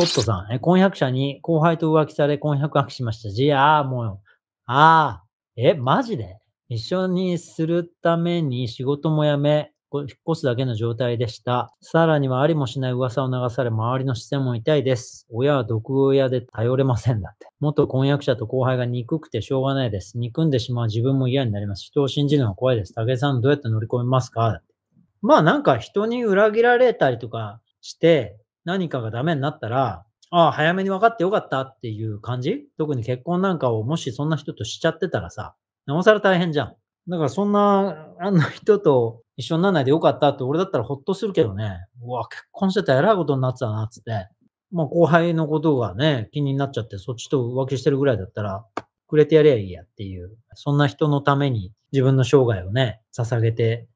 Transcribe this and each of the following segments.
ょットさん、え、婚約者に後輩と浮気され婚約破しました。じゃあ、もう、ああ、え、マジで一緒にするために仕事も辞め、引っ越すだけの状態でした。さらにはありもしない噂を流され、周りの視線も痛いです。親は毒親で頼れませんだって。元婚約者と後輩が憎くてしょうがないです。憎んでしまう自分も嫌になります。人を信じるのは怖いです。武井さん、どうやって乗り込みますかまあなんか人に裏切られたりとかして、何かがダメになったら、ああ、早めに分かってよかったっていう感じ特に結婚なんかをもしそんな人としちゃってたらさ、なおさら大変じゃん。だからそんな、あんな人と一緒にならないでよかったって俺だったらほっとするけどね、うわ、結婚してたらえらいことになってたな、つって。まあ後輩のことがね、気になっちゃってそっちと浮気してるぐらいだったら、くれてやりゃいいやっていう、そんな人のために自分の生涯をね、捧げて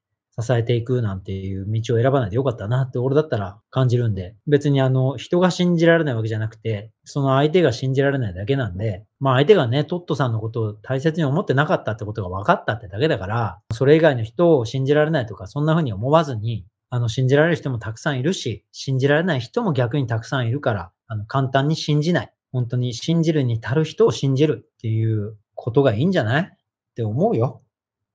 支えていくなんていう道を選ばないでよかったなって俺だったら感じるんで、別にあの、人が信じられないわけじゃなくて、その相手が信じられないだけなんで、まあ相手がね、トットさんのことを大切に思ってなかったってことが分かったってだけだから、それ以外の人を信じられないとか、そんな風に思わずに、あの、信じられる人もたくさんいるし、信じられない人も逆にたくさんいるから、あの、簡単に信じない。本当に信じるに足る人を信じるっていうことがいいんじゃないって思うよ。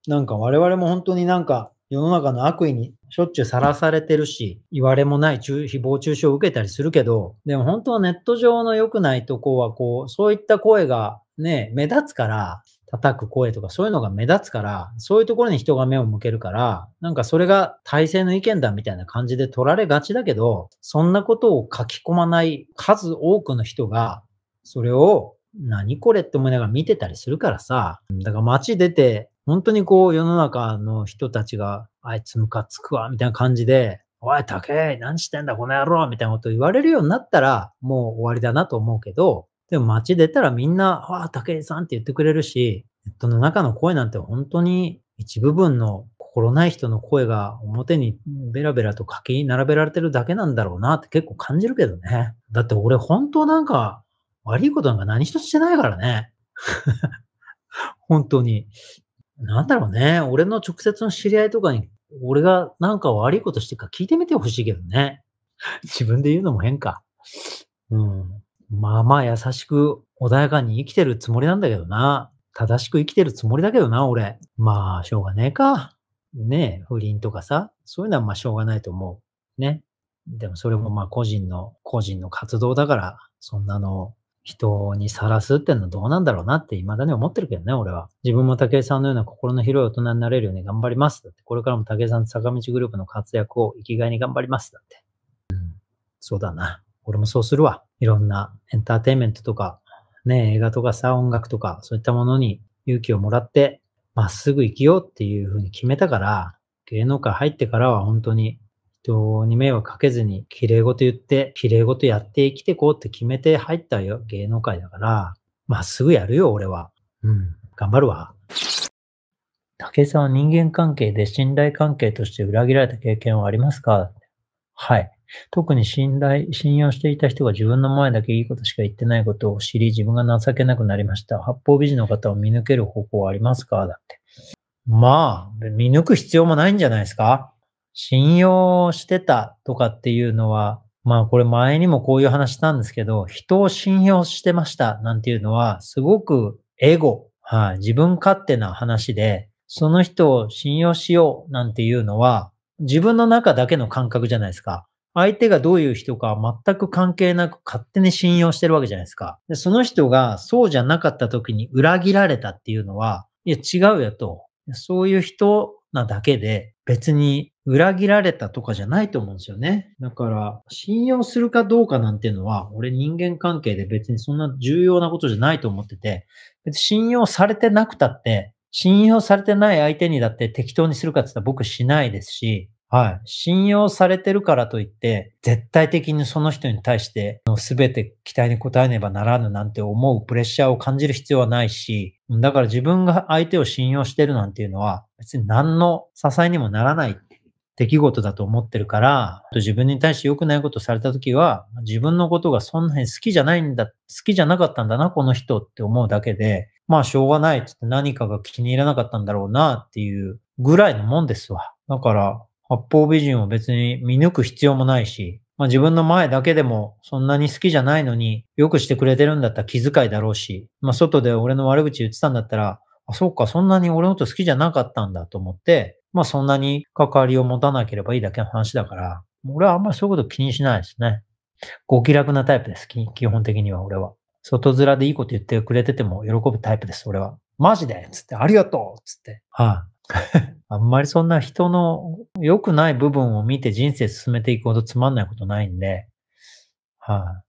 なんか我々も本当になんか世の中の悪意にしょっちゅうさらされてるし、言われもない誹謗中傷を受けたりするけど、でも本当はネット上の良くないとこは、こう、そういった声がね、目立つから、叩く声とかそういうのが目立つから、そういうところに人が目を向けるから、なんかそれが体制の意見だみたいな感じで取られがちだけど、そんなことを書き込まない数多くの人が、それを何これって思いながら見てたりするからさ、だから街出て本当にこう世の中の人たちが、あいつムカつくわ、みたいな感じで、おい、竹、井、何してんだ、この野郎みたいなこと言われるようになったら、もう終わりだなと思うけど、でも街出たらみんな、ああ、武井さんって言ってくれるし、ネットの中の声なんて本当に一部分の心ない人の声が表にベラベラと書き並べられてるだけなんだろうなって結構感じるけどね。だって俺本当なんか悪いことなんか何一つしてないからね。本当に。なんだろうね。俺の直接の知り合いとかに、俺がなんか悪いことしてるか聞いてみてほしいけどね。自分で言うのも変か。うん。まあまあ優しく穏やかに生きてるつもりなんだけどな。正しく生きてるつもりだけどな、俺。まあ、しょうがねえか。ねえ、不倫とかさ。そういうのはまあしょうがないと思う。ね。でもそれもまあ個人の、個人の活動だから、そんなの人にさらすってのはどうなんだろうなって未だに思ってるけどね、俺は。自分も武井さんのような心の広い大人になれるように頑張ります。だって、これからも武井さんと坂道グループの活躍を生きがいに頑張ります。だって。うん、そうだな。俺もそうするわ。いろんなエンターテインメントとか、ね、映画とかさ、音楽とか、そういったものに勇気をもらって、まっすぐ生きようっていうふうに決めたから、芸能界入ってからは本当に人に迷惑かけずに、綺麗事言って、綺麗事やって生きていこうって決めて入ったよ、芸能界だから、まっすぐやるよ、俺は。うん、頑張るわ。武井さんは人間関係で信頼関係として裏切られた経験はありますかはい。特に信頼、信用していた人が自分の前だけいいことしか言ってないことを知り、自分が情けなくなりました。八方美人の方を見抜ける方法はありますかだって。まあ、見抜く必要もないんじゃないですか信用してたとかっていうのは、まあこれ前にもこういう話したんですけど、人を信用してましたなんていうのは、すごくエゴ、はい、自分勝手な話で、その人を信用しようなんていうのは、自分の中だけの感覚じゃないですか。相手がどういう人か全く関係なく勝手に信用してるわけじゃないですか。でその人がそうじゃなかった時に裏切られたっていうのは、いや違うよと。そういう人なだけで、別に裏切られたとかじゃないと思うんですよね。だから、信用するかどうかなんていうのは、俺人間関係で別にそんな重要なことじゃないと思ってて、別に信用されてなくたって、信用されてない相手にだって適当にするかって言ったら僕しないですし、はい。信用されてるからといって、絶対的にその人に対して、全て期待に応えねばならぬなんて思うプレッシャーを感じる必要はないし、だから自分が相手を信用してるなんていうのは、別に何の支えにもならない出来事だと思ってるから、自分に対して良くないことされた時は、自分のことがそんなに好きじゃないんだ、好きじゃなかったんだな、この人って思うだけで、まあしょうがないって何かが気に入らなかったんだろうなっていうぐらいのもんですわ。だから、八方美人を別に見抜く必要もないし、まあ、自分の前だけでもそんなに好きじゃないのによくしてくれてるんだったら気遣いだろうし、まあ、外で俺の悪口言ってたんだったら、あ、そうか、そんなに俺のこと好きじゃなかったんだと思って、まあそんなに関わりを持たなければいいだけの話だから、俺はあんまりそういうこと気にしないですね。ご気楽なタイプです。基本的には俺は。外面でいいこと言ってくれてても喜ぶタイプです、俺は。マジでつって、ありがとうつって。はい、あ、あんまりそんな人の良くない部分を見て人生進めていくほどつまんないことないんで、はい、あ、